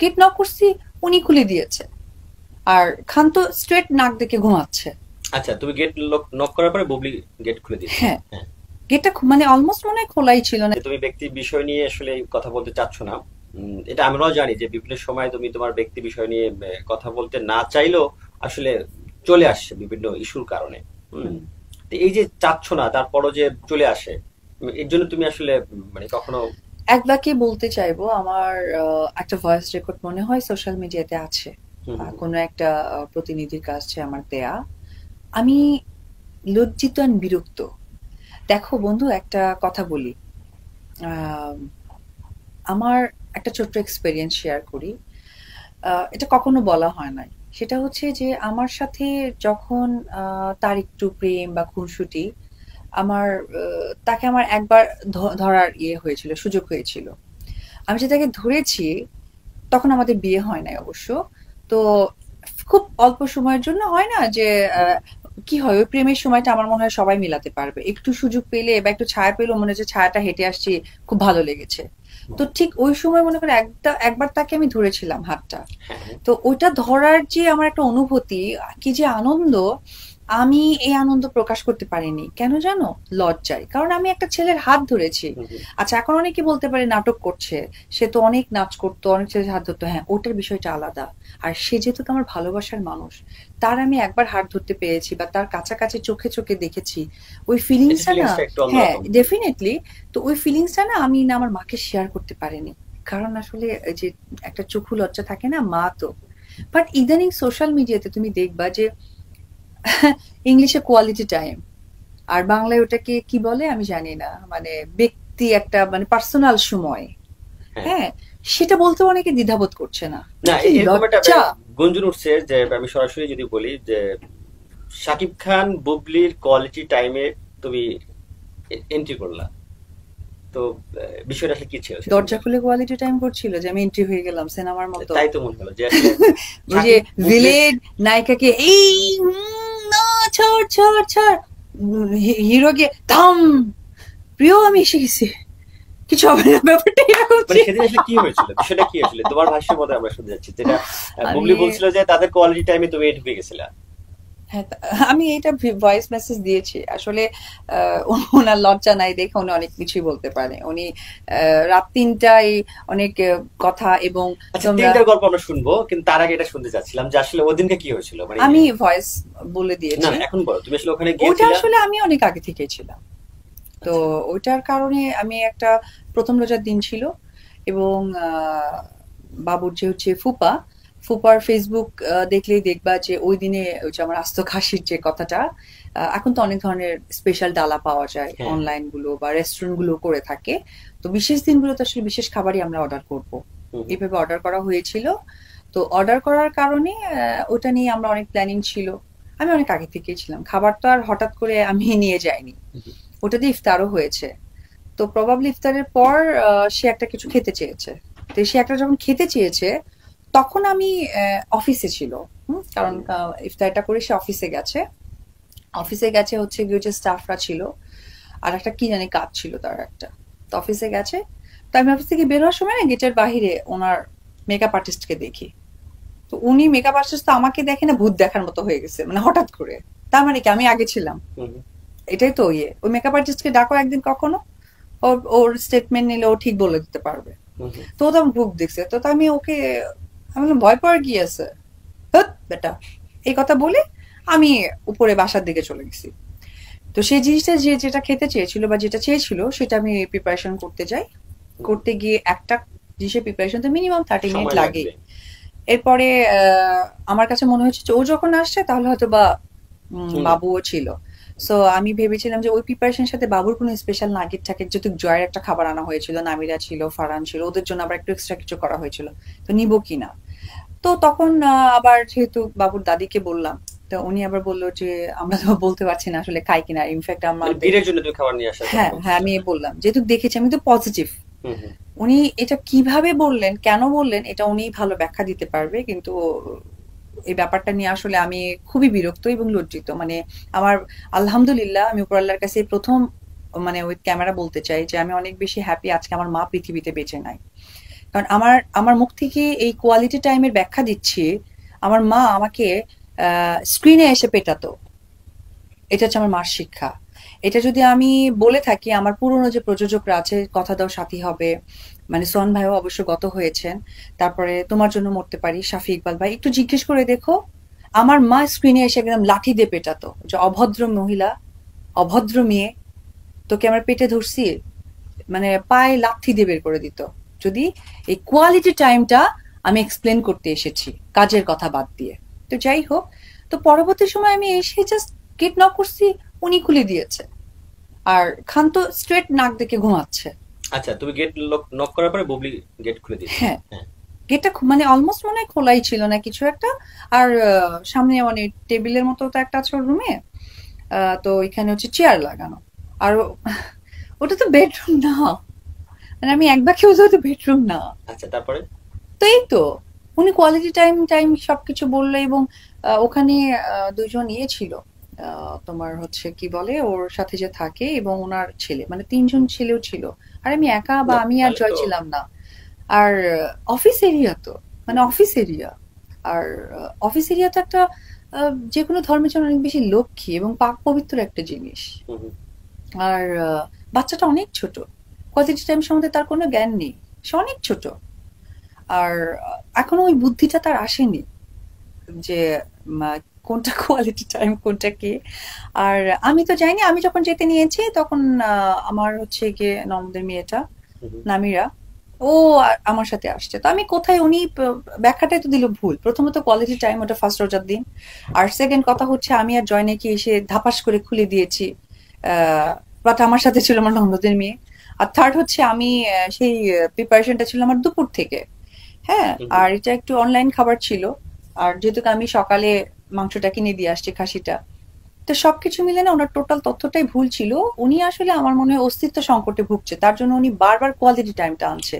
Gate knock করছি উনি খুলে দিয়েছে আর খান তো স্ট্রেট নাক দেখে ঘুমাচ্ছে আচ্ছা তুমি গেট নক করার পরে বুবলি গেট খুলে দিয়েছে হ্যাঁ গেটটা হ্যাঁ। মানে অলমোস্ট মনে খোলাই ছিল না তুমি ব্যক্তি বিষয় নিয়ে আসলে কথা বলতে চাচ্ছ না এটা আমরাও জানি যে বিভিন্ন সময় তুমি তোমার ব্যক্তি বিষয় নিয়ে কথা বলতে না চাইলেও আসলে চলে আসছে বিভিন্ন ইস্যুর কারণে এই যে চাচ্ছ না তারপরও যে চলে আসে এর জন্য তুমি আসলে মানে কখনো এক বাক্যে বলতে চাইবো আমার একটা ভয়েস রেকর্ড মনে হয় সোশ্যাল মিডিয়াতে আছে কোনো একটা প্রতিনিধির কাছে আমার দেয়া আমি লজ্জিত আর বিরক্ত দেখো বন্ধু একটা কথা বলি আমার একটা ছোট্ট এক্সপেরিয়েন্স শেয়ার করি এটা কখনো বলা হয় নাই সেটা হচ্ছে যে আমার সাথে যখন তার একটু প্রেম বা খুনসুটি আমার তাকে আমার একবার ধরার ইয়ে হয়েছিল সুযোগ হয়েছিল আমি যে তাকে ধরেছি তখন আমাদের বিয়ে হয় নাই অবশ্য তো খুব অল্প সময়ের জন্য হয় না যে কি হয় ওই প্রেমের সময়টা আমার মনে হয় সবাই মিলাতে পারবে একটু সুযোগ পেলে বা একটু ছায়া পেলেও মনে হচ্ছে ছায়াটা হেঁটে আসছি খুব ভালো লেগেছে তো ঠিক ওই সময় মনে করে একটা একবার তাকে আমি ধরেছিলাম হাতটা হ্যাঁ, হ্যাঁ। তো ওইটা ধরার যে আমার একটা অনুভূতি কি যে আনন্দ আমি এই আনন্দ প্রকাশ করতে পারিনি কেন জানো লজ্জায় কারণ আমি একটা ছেলের হাত ধরেছি আচ্ছা এখন অনেকে বলতে পারে নাটক করছে সে তো অনেক নাচ করতো অনেক ছেলের হাত ধরতো হ্যাঁ ওটার বিষয়টা আলাদা আর সে যেহেতু আমার ভালোবাসার মানুষ তার আমি একবার হাত ধরতে পেরেছি বা তার কাছাকাছি চোখে চোখে দেখেছি ওই ফিলিংসটা না হ্যাঁ ডেফিনেটলি তো ওই ফিলিংসটা না আমি না আমার মাকে শেয়ার করতে পারিনি কারণ আসলে যে একটা চক্ষু লজ্জা থাকে না মা তো বাট ইদানিং সোশ্যাল মিডিয়াতে তুমি দেখবা যে ইংলিশে কোয়ালিটি টাইম আর বাংলায় ওটাকে কি বলে আমি জানি না মানে ব্যক্তি একটা মানে পার্সোনাল সময় হ্যাঁ, হ্যাঁ সেটা বলতে অনেকে দ্বিধাবোধ করছে না গুঞ্জন উঠছে যে আমি সরাসরি যদি বলি যে শাকিব খান বুবলির কোয়ালিটি টাইমে তুমি এন্ট্রি করলা তো বিষয়টা আসলে কি ছিল দরজা খুলে কোয়ালিটি টাইম করছিল যে আমি এন্ট্রি হয়ে গেলাম সিনেমার মতো তাই তো মনে হলো যে যে ভিলেন নায়িকাকে এই ছাড় ছাড় ছাড় হিরো গিয়ে দাম প্রিয় আমি এসে গেছি কিছু হবে না ব্যাপারটা মানে কি হয়েছিল বিষয়টা কি হয়েছিল তোমার ভাষ্যের মতো আমরা শুনতে যাচ্ছি যেটা বুবলি বলছিল যে তাদের কোয়ালিটি টাইমে তুমি ঢুকে গেছিলা হ্যাঁ আমি এটা ভয়েস মেসেজ দিয়েছি আসলে ওনার লজ্জা নাই দেখে উনি অনেক কিছুই বলতে পারে উনি রাত তিনটাই অনেক কথা এবং আচ্ছা, তিনটার গল্প আমরা শুনবো কিন্তু তার আগে এটা শুনতে চাচ্ছিলাম যে আসলে ওদিনকে কি হয়েছিল মানে আমি ভয়েস বলে দিয়েছি এখন বলো তুমি আসলে ওখানে গিয়েছিলে ওটা আসলে আমি অনেক আগে থেকে ছিলাম তো আচ্ছা। ওইটার কারণে আমি একটা প্রথম রোজার দিন ছিল এবং বাবুর যে হচ্ছে ফুপা ফুপার ফেসবুক দেখলেই দেখবা যে ওই দিনে ওই যে আমার আস্ত খাসির যে কথাটা এখন তো অনেক ধরনের স্পেশাল ডালা পাওয়া যায় অনলাইন হ্যাঁ। গুলো বা রেস্টুরেন্ট গুলো করে থাকে তো বিশেষ দিনগুলোতে আসলে বিশেষ খাবারই আমরা অর্ডার করব এইভাবে অর্ডার করা হয়েছিল তো অর্ডার করার কারণে ওটা নিয়ে আমরা অনেক প্ল্যানিং ছিল আমি অনেক আগে থেকেই ছিলাম খাবার তো আর হঠাৎ করে আমি নিয়ে যাইনি ওটা দিয়ে ইফতারও হয়েছে তো প্রবাবলি ইফতারের পর সে একটা কিছু খেতে চেয়েছে তো সে একটা যখন খেতে চেয়েছে তখন আমি অফিসে ছিল কারণ ইফতারটা করে সে অফিসে গেছে অফিসে গেছে হচ্ছে গিয়ে যে স্টাফরা ছিল আর একটা কি জানি কাজ ছিল তার একটা তো অফিসে গেছে তো আমি অফিস থেকে বের হওয়ার সময় না গেটের বাহিরে ওনার মেকআপ আর্টিস্টকে দেখি তো উনি মেকআপ আর্টিস্ট তো আমাকে দেখে না ভূত দেখার মতো হয়ে গেছে মানে হঠাৎ করে তার মানে কি আমি আগে ছিলাম এটাই তো ইয়ে ওই মেকআপ আর্টিস্টকে ডাকো একদিন কখনো ওর ওর স্টেটমেন্ট নিলে ও ঠিক বলে দিতে পারবে তো তো আমি ভুক দেখছে তো আমি ওকে আমি বললাম ভয় পাওয়ার কি আছে বেটা এই কথা বলে আমি উপরে বাসার দিকে চলে গেছি তো সেই জিনিসটা যে যেটা খেতে চেয়েছিল বা যেটা চেয়েছিল সেটা আমি প্রিপারেশন করতে যাই করতে গিয়ে একটা জিনিসের প্রিপারেশন তো মিনিমাম থার্টি মিনিট লাগে এরপরে আমার কাছে মনে হয়েছে ও যখন আসছে তাহলে হয়তো বা বাবুও ছিল সো আমি ভেবেছিলাম যে ওই প্রিপারেশন সাথে বাবুর কোনো স্পেশাল নাগিট থাকে যেহেতু জয়ের একটা খাবার আনা হয়েছিল নামিরা ছিল ফারান ছিল ওদের জন্য আবার একটু এক্সট্রা কিছু করা হয়েছিল তো নিব কি না তো তখন আবার যেহেতু বাবুর দাদিকে বললাম তো উনি আবার বললো যে আমরা তো বলতে পারছি না আসলে খাই কিনা ইনফ্যাক্ট আমার ভিড়ের জন্য তুমি খাবার নিয়ে আসা হ্যাঁ হ্যাঁ আমি বললাম যেহেতু দেখেছি আমি তো পজিটিভ উনি এটা কিভাবে বললেন কেন বললেন এটা উনি ভালো ব্যাখ্যা দিতে পারবে কিন্তু এই ব্যাপারটা নিয়ে আসলে আমি খুবই বিরক্ত এবং লজ্জিত মানে আমার আলহামদুলিল্লাহ আমি উপর আল্লাহর কাছে প্রথম মানে উইথ ক্যামেরা বলতে চাই যে আমি অনেক বেশি হ্যাপি আজকে আমার মা পৃথিবীতে বেঁচে নাই কারণ আমার আমার মুখ থেকে এই কোয়ালিটি টাইমের ব্যাখ্যা দিচ্ছি আমার মা আমাকে স্ক্রিনে এসে পেটাতো এটা হচ্ছে আমার মার শিক্ষা এটা যদি আমি বলে থাকি আমার পুরনো যে প্রযোজকরা আছে কথা দাও সাথী হবে মানে সন ভাইও অবশ্য গত হয়েছেন তারপরে তোমার জন্য মরতে পারি শাফি ইকবাল ভাই একটু জিজ্ঞেস করে দেখো আমার মা স্ক্রিনে এসে একদম লাঠি দিয়ে পেটাতো যে অভদ্র মহিলা অভদ্র মেয়ে তোকে আমার পেটে ধরছি মানে পায়ে লাঠি দিয়ে বের করে দিত যদি এই কোয়ালিটি টাইমটা আমি এক্সপ্লেন করতে এসেছি কাজের কথা বাদ দিয়ে তো যাই হোক তো পরবর্তী সময় আমি এসে জাস্ট গেট নক করছি উনি খুলে দিয়েছে আর খান তো স্ট্রেট নাক দেখে ঘুমাচ্ছে আচ্ছা তুমি গেট নক করার পরে বুবলি গেট খুলে দিয়েছে হ্যাঁ গেটটা হ্যাঁ। মানে অলমোস্ট মনে খোলাই ছিল না কিছু একটা আর সামনে মানে টেবিলের মতো তো একটা আছে রুমে তো এখানে হচ্ছে চেয়ার লাগানো আর ওটা তো বেডরুম না মানে আমি এক বাক্যে বলতে বেডরুম না আচ্ছা তারপরে তো এই তো উনি কোয়ালিটি টাইম টাইম সবকিছু বললো এবং ওখানে দুজন ইয়ে ছিল তোমার হচ্ছে কি বলে ওর সাথে যে থাকে এবং ওনার ছেলে মানে তিনজন ছেলেও ছিল আর আমি একা বা আমি আর জয় ছিলাম না আর অফিস এরিয়া তো মানে অফিস এরিয়া আর অফিস এরিয়া তো একটা যে কোনো ধর্মের জন্য অনেক বেশি লক্ষ্মী এবং পাক পবিত্র একটা জিনিস আর বাচ্চাটা অনেক ছোট পজিটিভ টাইম সম্বন্ধে তার কোনো জ্ঞান নেই সে অনেক ছোট আর এখনো ওই বুদ্ধিটা তার আসেনি যে কোনটা কোয়ালিটি টাইম কোনটা কি আর আমি তো যাইনি আমি যখন যেতে নিয়েছি তখন আমার হচ্ছে গিয়ে নমদের মেয়েটা নামিরা ও আমার সাথে আসছে তো আমি কোথায় উনি ব্যাখ্যাটাই তো দিল ভুল প্রথমত কোয়ালিটি টাইম ওটা ফার্স্ট রোজার দিন আর সেকেন্ড কথা হচ্ছে আমি আর কি এসে ধাপাস করে খুলে দিয়েছি বাট আমার সাথে ছিল আমার নন্দদের মেয়ে আর থার্ড হচ্ছে আমি সেই প্রিপারেশনটা ছিল আমার দুপুর থেকে হ্যাঁ আর এটা একটু অনলাইন খাবার ছিল আর যেহেতু আমি সকালে মাংসটা কিনে দিয়ে আসছি খাসিটা তো সবকিছু মিলে না ওনার টোটাল তথ্যটাই ভুল ছিল উনি আসলে আমার মনে হয় অস্তিত্ব সংকটে ভুগছে তার জন্য উনি বারবার কোয়ালিটি টাইমটা আনছে